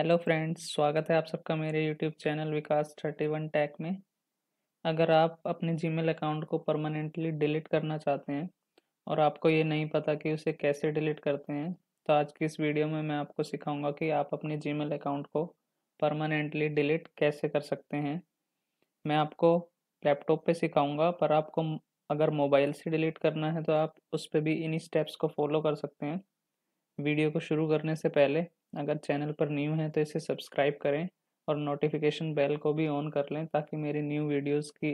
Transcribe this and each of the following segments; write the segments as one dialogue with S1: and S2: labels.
S1: Hello friends स्वागत है आप सबका मेरे YouTube channel Vikas thirty one tech में अगर आप अपने जीमेल अकाउंट को परमानेंटली डिलीट करना चाहते हैं और आपको ये नहीं पता कि उसे कैसे डिलीट करते हैं तो आज की इस वीडियो में मैं आपको सिखाऊंगा कि आप अपने जीमेल अकाउंट को परमानेंटली डिलीट कैसे कर सकते हैं मैं आपको लैपटॉप पर सिखाऊँगा पर आपको अगर मोबाइल से डिलीट करना है तो आप उस पर भी इन्हीं स्टेप्स को फॉलो कर सकते हैं वीडियो को शुरू करने से पहले अगर चैनल पर न्यू हैं तो इसे सब्सक्राइब करें और नोटिफिकेशन बेल को भी ऑन कर लें ताकि मेरी न्यू वीडियोस की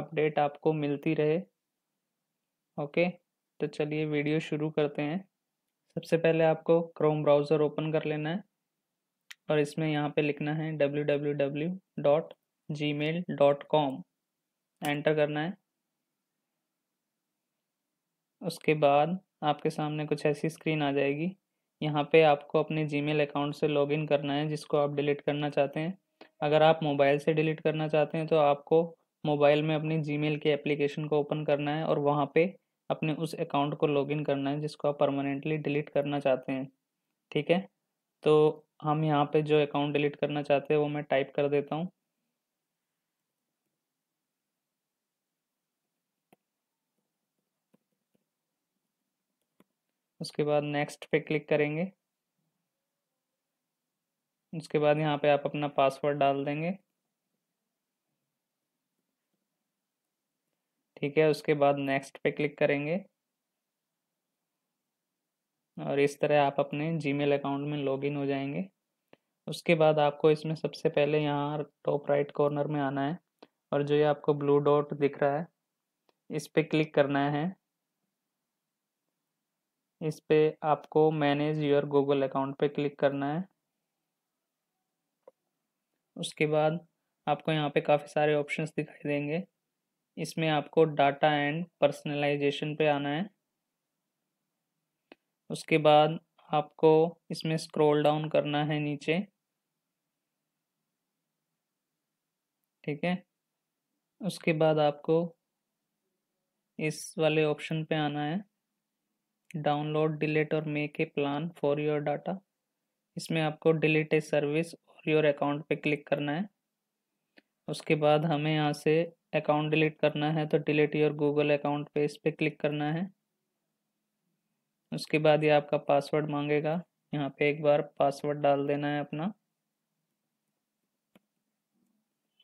S1: अपडेट आपको मिलती रहे ओके तो चलिए वीडियो शुरू करते हैं सबसे पहले आपको क्रोम ब्राउज़र ओपन कर लेना है और इसमें यहाँ पे लिखना है W W W dot Gmail dot com enter करना है उसके बाद आपके सामने कुछ ऐसी स्क्रीन आ जाएगी यहाँ पे आपको अपने जीमेल अकाउंट से लॉगिन करना है जिसको आप डिलीट करना चाहते हैं अगर आप मोबाइल से डिलीट करना चाहते हैं तो आपको मोबाइल में अपनी जीमेल के एप्लीकेशन को ओपन करना है और वहाँ पे अपने उस अकाउंट को लॉगिन करना है जिसको आप परमानेंटली डिलीट करना चाहते हैं ठीक है तो हम यहाँ पे जो अकाउंट डिलीट करना चाहते हैं वो मैं टाइप कर देता हूँ उसके बाद नेक्स्ट पे क्लिक करेंगे उसके बाद यहाँ पे आप अपना पासवर्ड डाल देंगे ठीक है उसके बाद नेक्स्ट पे क्लिक करेंगे और इस तरह आप अपने जीमेल अकाउंट में लॉगिन हो जाएंगे उसके बाद आपको इसमें सबसे पहले यहाँ टॉप राइट कॉर्नर में आना है और जो ये आपको ब्लू डॉट दिख रहा है इस पर क्लिक करना है इस पे आपको मैनेज योर गूगल अकाउंट पे क्लिक करना है उसके बाद आपको यहाँ पे काफ़ी सारे ऑप्शंस दिखाई देंगे इसमें आपको डाटा एंड पर्सनलाइजेशन पे आना है उसके बाद आपको इसमें स्क्रॉल डाउन करना है नीचे ठीक है उसके बाद आपको इस वाले ऑप्शन पे आना है डाउनलोड डिलीट और make a plan for your data इसमें आपको डिलीट ए सर्विस और योर अकाउंट पे क्लिक करना है उसके बाद हमें यहाँ से अकाउंट डिलीट करना है तो डिलीट योर गूगल अकाउंट पे इस पर क्लिक करना है उसके बाद ये आपका पासवर्ड मांगेगा यहाँ पे एक बार पासवर्ड डाल देना है अपना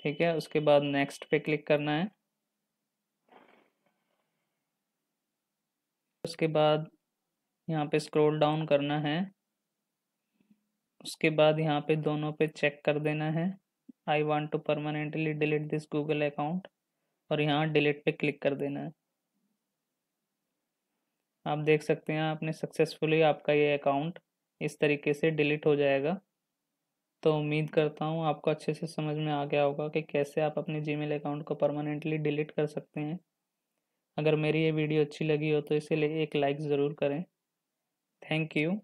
S1: ठीक है उसके बाद नेक्स्ट पे क्लिक करना है उसके बाद यहाँ पे स्क्रॉल डाउन करना है उसके बाद यहाँ पे दोनों पे चेक कर देना है I want to permanently delete this Google account और यहाँ डिलीट पे क्लिक कर देना है आप देख सकते हैं आपने सक्सेसफुली आपका ये अकाउंट इस तरीके से डिलीट हो जाएगा तो उम्मीद करता हूँ आपको अच्छे से समझ में आ गया होगा कि कैसे आप अपने जी अकाउंट को परमानेंटली डिलीट कर सकते हैं अगर मेरी ये वीडियो अच्छी लगी हो तो इसे एक लाइक ज़रूर करें Thank you.